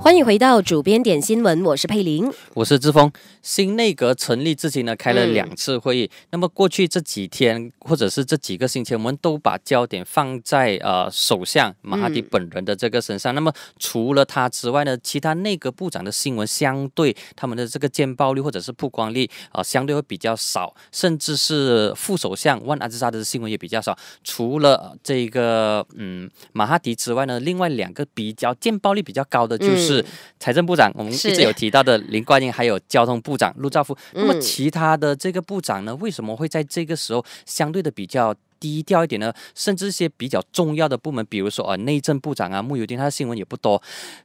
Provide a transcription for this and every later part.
欢迎回到主编点新闻，我是佩玲，我是志峰。新内阁成立至今呢，开了两次会议。那么过去这几天或者是这几个星期，我们都把焦点放在呃首相马哈迪本人的这个身上。那么除了他之外呢，其他内阁部长的新闻相对他们的这个见报率或者是曝光率啊，相对会比较少，甚至是副首相万阿兹沙的新闻也比较少。除了这个嗯马哈迪之外呢，另外两个比较见报率比较高的就是。财政部长，我们一直有提到的林冠英，还有交通部长陆兆夫。那么其他的这个部长呢，为什么会在这个时候相对的比较低调一点呢？甚至一些比较重要的部门，比如说啊内政部长啊木有丁，他的新闻也不多。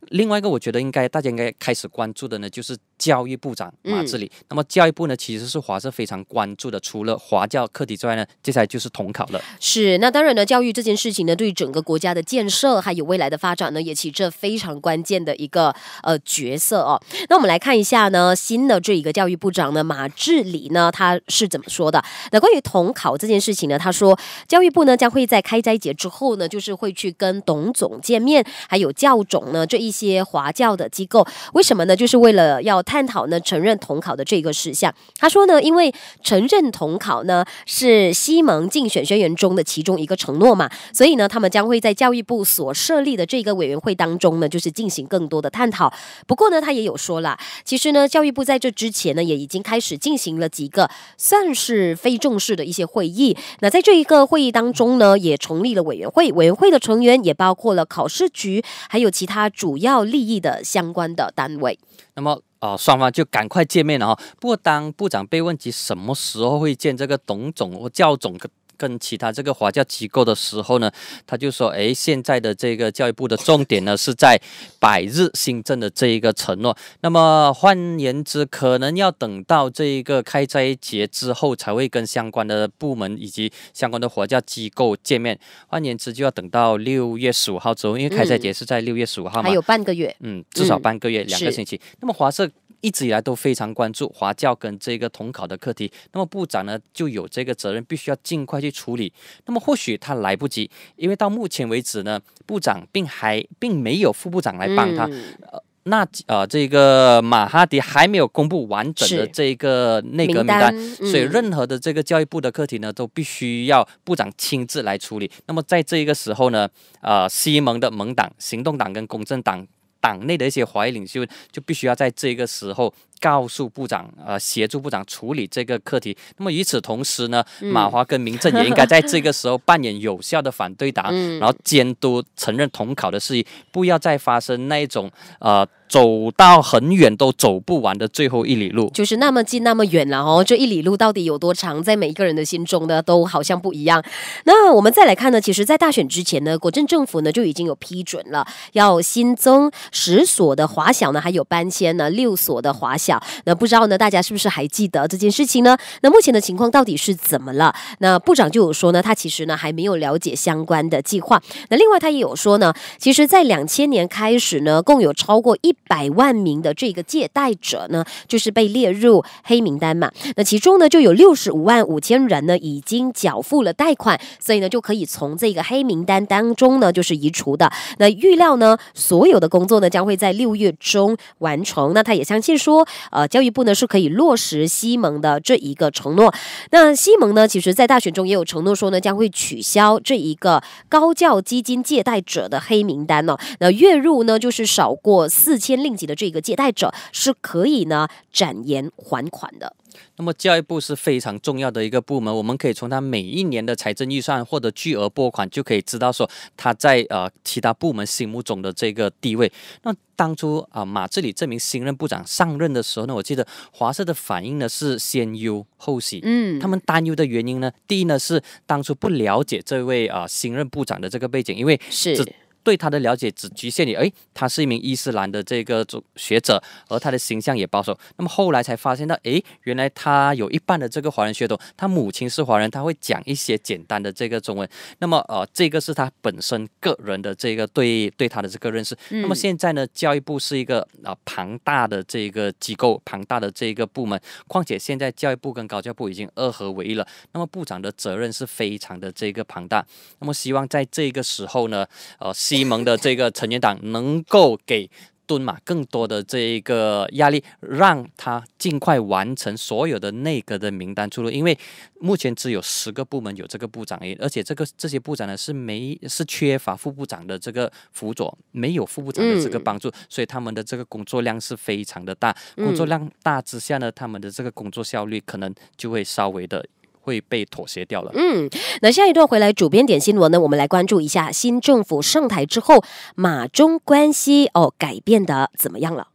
另外一个，我觉得应该大家应该开始关注的呢，就是。教育部长马志礼，那么教育部呢，其实是华社非常关注的，除了华教课题之外呢，接下来就是统考了。是，那当然呢，教育这件事情呢，对于整个国家的建设还有未来的发展呢，也起着非常关键的一个呃角色哦。那我们来看一下呢，新的这一个教育部长呢，马志礼呢，他是怎么说的？那关于统考这件事情呢，他说，教育部呢，将会在开斋节之后呢，就是会去跟董总见面，还有教总呢，这一些华教的机构，为什么呢？就是为了要。探讨呢，承认统考的这个事项。他说呢，因为承认统考呢是西蒙竞选宣言中的其中一个承诺嘛，所以呢，他们将会在教育部所设立的这个委员会当中呢，就是进行更多的探讨。不过呢，他也有说了，其实呢，教育部在这之前呢，也已经开始进行了几个算是非正式的一些会议。那在这一个会议当中呢，也成立了委员会，委员会的成员也包括了考试局，还有其他主要利益的相关的单位。那么。啊，双方就赶快见面了哈。不过，当部长被问及什么时候会见这个董总或教总。跟其他这个华教机构的时候呢，他就说，哎，现在的这个教育部的重点呢是在百日新政的这一个承诺。那么换言之，可能要等到这一个开斋节之后，才会跟相关的部门以及相关的华教机构见面。换言之，就要等到六月十五号之后，因为开斋节是在六月十五号，嘛、还有半个月，嗯，至少半个月，两个星期。那么华社。一直以来都非常关注华教跟这个统考的课题，那么部长呢就有这个责任，必须要尽快去处理。那么或许他来不及，因为到目前为止呢，部长并还并没有副部长来帮他。呃，那呃这个马哈迪还没有公布完整的这一个内阁名单，所以任何的这个教育部的课题呢都必须要部长亲自来处理。那么在这一个时候呢，呃，西蒙的盟党行动党跟公正党。党内的一些华裔领袖就必须要在这个时候。告诉部长，呃，协助部长处理这个课题。那么与此同时呢，马华跟民政也应该在这个时候扮演有效的反对党，然后监督承认统考的事宜，不要再发生那一种呃走到很远都走不完的最后一里路。就是那么近那么远了哦，这一里路到底有多长，在每一个人的心中呢，都好像不一样。那我们再来看呢，其实在大选之前呢，国政政府呢就已经有批准了，要新增十所的华小呢，还有搬迁呢六所的华小。那不知道呢，大家是不是还记得这件事情呢？那目前的情况到底是怎么了？那部长就有说呢，他其实呢还没有了解相关的计划。那另外他也有说呢，其实，在两千年开始呢，共有超过一百万名的这个借贷者呢，就是被列入黑名单嘛。那其中呢，就有六十五万五千人呢已经缴付了贷款，所以呢就可以从这个黑名单当中呢就是移除的。那预料呢，所有的工作呢将会在六月中完成。那他也相信说。呃，教育部呢是可以落实西蒙的这一个承诺。那西蒙呢，其实在大选中也有承诺说呢，将会取消这一个高教基金借贷者的黑名单呢。那月入呢就是少过四千令吉的这个借贷者是可以呢展延还款的。那么教育部是非常重要的一个部门，我们可以从他每一年的财政预算获得巨额拨款，就可以知道说他在呃其他部门心目中的这个地位。那当初啊，马志里这名新任部长上任的时候呢，我记得华社的反应呢是先忧后喜。嗯，他们担忧的原因呢，第一呢是当初不了解这位啊新任部长的这个背景，因为是。对他的了解只局限于，哎，他是一名伊斯兰的这个学者，而他的形象也保守。那么后来才发现到，哎，原来他有一半的这个华人血统，他母亲是华人，他会讲一些简单的这个中文。那么，呃，这个是他本身个人的这个对对他的这个认识。那么现在呢，教育部是一个啊庞大的这个机构，庞大的这个部门。况且现在教育部跟高教部已经二合为一了。那么部长的责任是非常的这个庞大。那么希望在这个时候呢，呃。西蒙的这个成员党能够给敦马更多的这个压力，让他尽快完成所有的内阁的名单出炉。因为目前只有十个部门有这个部长，而且这个这些部长呢是没是缺乏副部长的这个辅佐，没有副部长的这个帮助，所以他们的这个工作量是非常的大。工作量大之下呢，他们的这个工作效率可能就会稍微的。会被妥协掉了。嗯，那下一段回来，主编点新闻呢？我们来关注一下新政府上台之后，马中关系哦改变的怎么样了？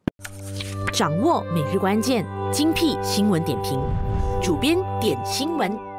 掌握每日关键，精辟新闻点评，主编点新闻。